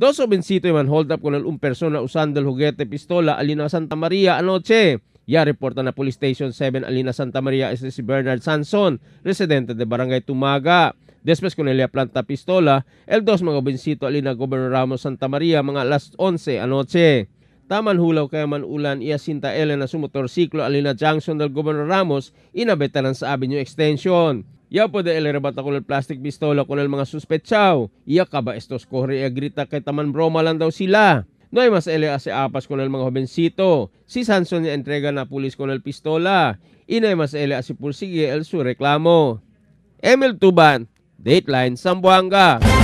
Dos jovencitos man hold up con un persona usando el juguete pistola Alina Santa Maria anoche. Ya reporta na Police Station 7 Alina Santa Maria este Bernard Sanson, residente de Barangay Tumaga. Después con Elia Planta Pistola, el dos mga binsito Alina Governor Ramos Santa Maria mga last 11 anoche. Taman hulaw kaya man ulan iya Sinta Ellen na sumotorsiklo alina Junction del Gobernador Ramos inabetan sa Avenue Extension. Ya po de el rebata kulal plastic pistola kulal mga suspetsaw. Iya ka ba estos kohre agrita kay taman broma lang daw sila. No ay mas ele si apas kulal mga hobensito. Si Sanson niya entrega na pulis kulal pistola. Inay mas ele si pulsige el su reklamo. Emil Tuban, Dateline Sambuanga.